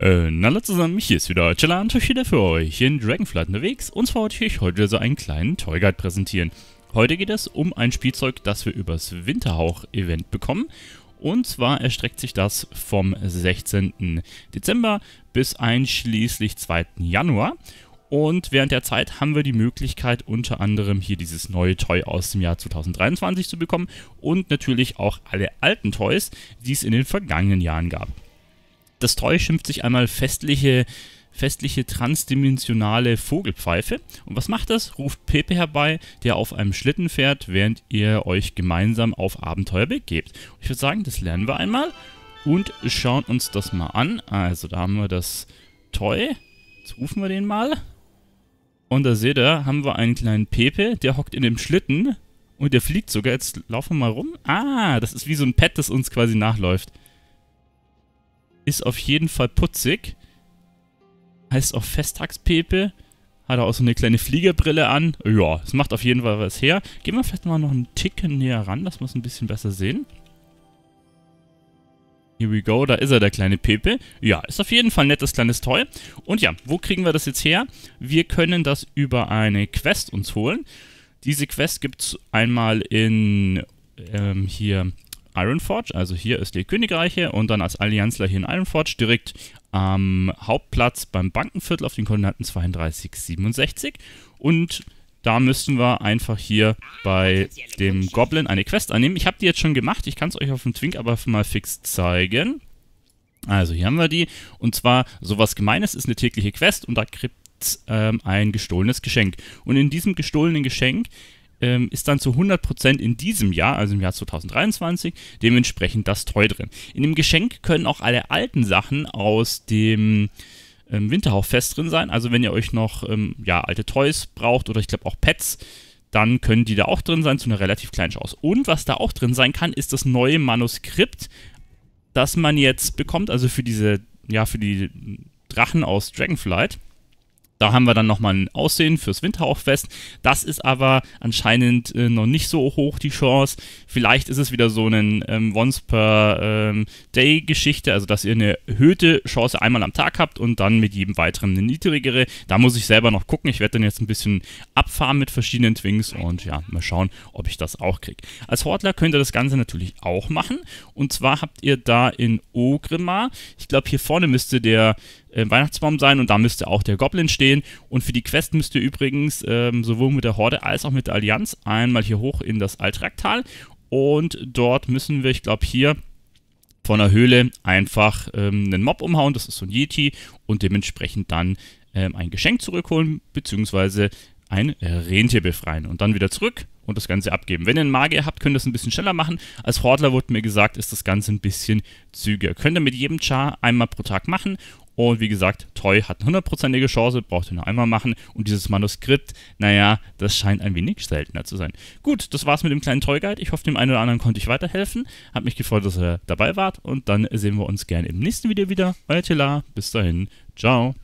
Äh, na hallo zusammen, hier ist wieder Chilla und wieder für euch in Dragonflight unterwegs und zwar wollte ich euch heute so einen kleinen Toy Guide präsentieren. Heute geht es um ein Spielzeug, das wir übers Winterhauch-Event bekommen und zwar erstreckt sich das vom 16. Dezember bis einschließlich 2. Januar und während der Zeit haben wir die Möglichkeit, unter anderem hier dieses neue Toy aus dem Jahr 2023 zu bekommen und natürlich auch alle alten Toys, die es in den vergangenen Jahren gab das Toy schimpft sich einmal festliche festliche transdimensionale Vogelpfeife. Und was macht das? Ruft Pepe herbei, der auf einem Schlitten fährt, während ihr euch gemeinsam auf Abenteuer begebt. ich würde sagen, das lernen wir einmal und schauen uns das mal an. Also da haben wir das Toy. Jetzt rufen wir den mal. Und da seht ihr, haben wir einen kleinen Pepe, der hockt in dem Schlitten und der fliegt sogar. Jetzt laufen wir mal rum. Ah, das ist wie so ein Pet, das uns quasi nachläuft. Ist auf jeden Fall putzig. Heißt auch Festtagspepe. Hat er auch so eine kleine Fliegerbrille an. Ja, es macht auf jeden Fall was her. Gehen wir vielleicht mal noch einen Ticken näher ran, dass wir es ein bisschen besser sehen. Here we go, da ist er, der kleine Pepe. Ja, ist auf jeden Fall ein nettes kleines Toy. Und ja, wo kriegen wir das jetzt her? Wir können das über eine Quest uns holen. Diese Quest gibt es einmal in ähm, hier Ironforge, also hier ist die Königreiche und dann als Allianzler hier in Ironforge direkt am Hauptplatz beim Bankenviertel auf den Koordinaten 32, 67 und da müssen wir einfach hier bei dem Goblin eine Quest annehmen. Ich habe die jetzt schon gemacht, ich kann es euch auf dem Twink aber mal fix zeigen. Also hier haben wir die und zwar sowas Gemeines ist eine tägliche Quest und da kriegt ähm, ein gestohlenes Geschenk. Und in diesem gestohlenen Geschenk ähm, ist dann zu 100% in diesem Jahr, also im Jahr 2023, dementsprechend das Toy drin. In dem Geschenk können auch alle alten Sachen aus dem ähm, Winterhauchfest drin sein. Also wenn ihr euch noch ähm, ja, alte Toys braucht oder ich glaube auch Pets, dann können die da auch drin sein, zu einer relativ kleinen Chance. Und was da auch drin sein kann, ist das neue Manuskript, das man jetzt bekommt, also für diese, ja, für die Drachen aus Dragonflight. Da haben wir dann nochmal ein Aussehen fürs Winterhauchfest. Das ist aber anscheinend äh, noch nicht so hoch die Chance. Vielleicht ist es wieder so eine ähm, Once per ähm, Day Geschichte, also dass ihr eine erhöhte Chance einmal am Tag habt und dann mit jedem weiteren eine niedrigere. Da muss ich selber noch gucken. Ich werde dann jetzt ein bisschen abfahren mit verschiedenen Twings und ja, mal schauen, ob ich das auch kriege. Als Hortler könnt ihr das Ganze natürlich auch machen. Und zwar habt ihr da in Ogrimmar, ich glaube hier vorne müsste der Weihnachtsbaum sein und da müsste auch der Goblin stehen. Und für die Quest müsst ihr übrigens ähm, sowohl mit der Horde als auch mit der Allianz einmal hier hoch in das Altraktal. Und dort müssen wir, ich glaube, hier von der Höhle einfach ähm, einen Mob umhauen. Das ist so ein Yeti und dementsprechend dann ähm, ein Geschenk zurückholen, beziehungsweise ein äh, Rentier befreien und dann wieder zurück und das Ganze abgeben. Wenn ihr einen Magier habt, könnt ihr das ein bisschen schneller machen. Als Hordler wurde mir gesagt, ist das Ganze ein bisschen zügiger. Könnt ihr mit jedem Char einmal pro Tag machen und wie gesagt, Toy hat eine hundertprozentige Chance, braucht ihr nur einmal machen. Und dieses Manuskript, naja, das scheint ein wenig seltener zu sein. Gut, das war's mit dem kleinen Toy-Guide. Ich hoffe, dem einen oder anderen konnte ich weiterhelfen. Hat mich gefreut, dass ihr dabei wart. Und dann sehen wir uns gerne im nächsten Video wieder. Euer Tila. Bis dahin. Ciao.